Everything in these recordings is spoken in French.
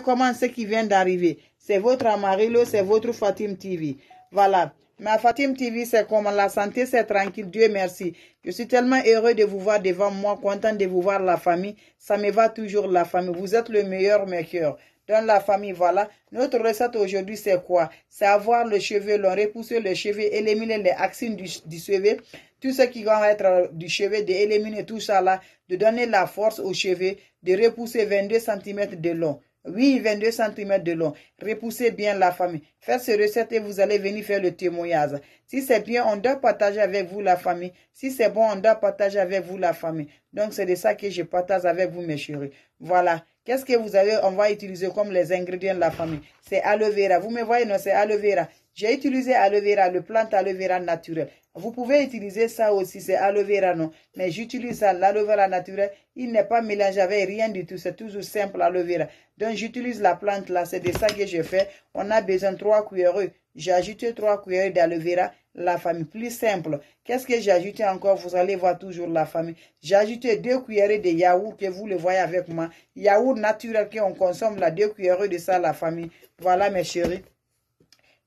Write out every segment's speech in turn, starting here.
comment ce qui vient d'arriver. C'est votre Amarillo, c'est votre Fatim TV. Voilà. Ma Fatim TV, c'est comment la santé, c'est tranquille. Dieu merci. Je suis tellement heureux de vous voir devant moi, content de vous voir la famille. Ça me va toujours la famille. Vous êtes le meilleur meilleur dans la famille. Voilà. Notre recette aujourd'hui, c'est quoi C'est avoir le cheveu long, repousser le cheveu, éliminer les axines du, du cheveu. Tout ce qui va être euh, du cheveu, d'éliminer tout ça là, de donner la force au cheveu, de repousser 22 cm de long. Oui, 22 cm de long. Repoussez bien la famille. Faites ce recette et vous allez venir faire le témoignage. Si c'est bien, on doit partager avec vous la famille. Si c'est bon, on doit partager avec vous la famille. Donc, c'est de ça que je partage avec vous, mes chéris. Voilà. Qu'est-ce que vous avez on va utiliser comme les ingrédients de la famille C'est aloe vera. Vous me voyez, non, c'est aloe vera. J'ai utilisé aloe vera, le plante aloe vera naturel. Vous pouvez utiliser ça aussi, c'est aloe vera, non. Mais j'utilise ça, l'aloe vera naturelle. Il n'est pas mélangé avec rien du tout. C'est toujours simple, aloe vera. Donc, j'utilise la plante là. C'est de ça que je fais. On a besoin de trois cuillères. J'ai ajouté trois cuillères d'aloe la famille. Plus simple. Qu'est-ce que j'ai ajouté encore Vous allez voir toujours la famille. J'ai ajouté deux cuillères de yaourt que vous le voyez avec moi. Yaourt naturel qu'on consomme, la deux cuillères de ça, la famille. Voilà mes chéris.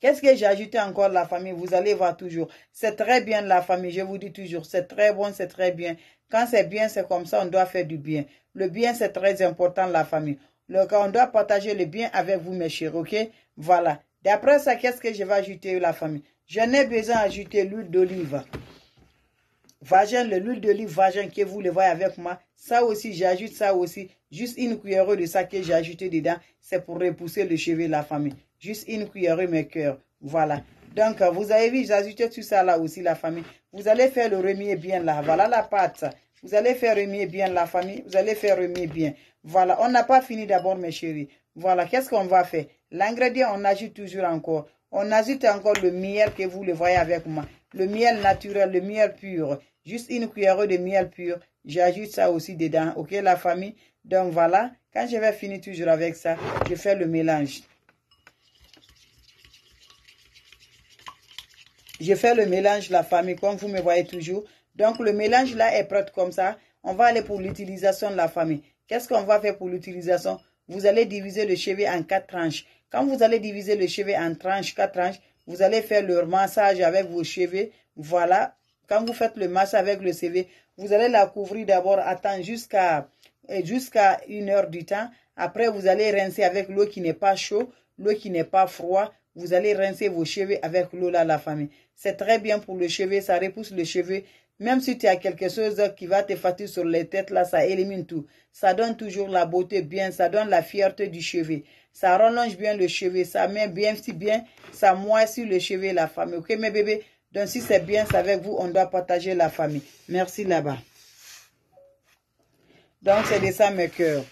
Qu'est-ce que j'ai ajouté encore la famille Vous allez voir toujours. C'est très bien la famille, je vous dis toujours. C'est très bon, c'est très bien. Quand c'est bien, c'est comme ça, on doit faire du bien. Le bien, c'est très important la famille. Le, on doit partager le bien avec vous mes chéris, ok Voilà. D'après ça, qu'est-ce que je vais ajouter la famille Je n'ai besoin d'ajouter l'huile d'olive. Vagin, l'huile d'olive vagin que vous le voyez avec moi. Ça aussi, j'ajoute ça aussi. Juste une cuillère de ça que j'ai ajouté dedans. C'est pour repousser le cheveu de la famille. Juste une cuillère, mes cœurs. Voilà. Donc, vous avez vu, j'ai tout ça là aussi, la famille. Vous allez faire le remuer bien là. Voilà la pâte. Vous allez faire remuer bien la famille. Vous allez faire remuer bien. Voilà. On n'a pas fini d'abord, mes chéris. Voilà. Qu'est-ce qu'on va faire L'ingrédient, on ajoute toujours encore. On ajoute encore le miel que vous le voyez avec moi. Le miel naturel, le miel pur. Juste une cuillère de miel pur. J'ajoute ça aussi dedans. OK, la famille? Donc voilà, quand je vais finir toujours avec ça, je fais le mélange. Je fais le mélange, la famille, comme vous me voyez toujours. Donc le mélange là est prêt comme ça. On va aller pour l'utilisation de la famille. Qu'est-ce qu'on va faire pour l'utilisation Vous allez diviser le chevet en quatre tranches. Quand vous allez diviser le cheveu en tranches, quatre tranches, vous allez faire le massage avec vos cheveux. Voilà. Quand vous faites le massage avec le CV, vous allez la couvrir d'abord, attendre jusqu'à euh, jusqu'à une heure du temps. Après, vous allez rincer avec l'eau qui n'est pas chaud, l'eau qui n'est pas froide. Vous allez rincer vos cheveux avec l'eau là, la famille. C'est très bien pour le cheveu, ça repousse le cheveu, même si tu as quelque chose qui va te fatiguer sur les têtes, là, ça élimine tout. Ça donne toujours la beauté bien, ça donne la fierté du chevet. Ça rallonge bien le chevet, ça met bien si bien, ça moisit le chevet, la famille. Ok, mes bébés? Donc, si c'est bien, c'est avec vous, on doit partager la famille. Merci là-bas. Donc, c'est de ça mes cœurs.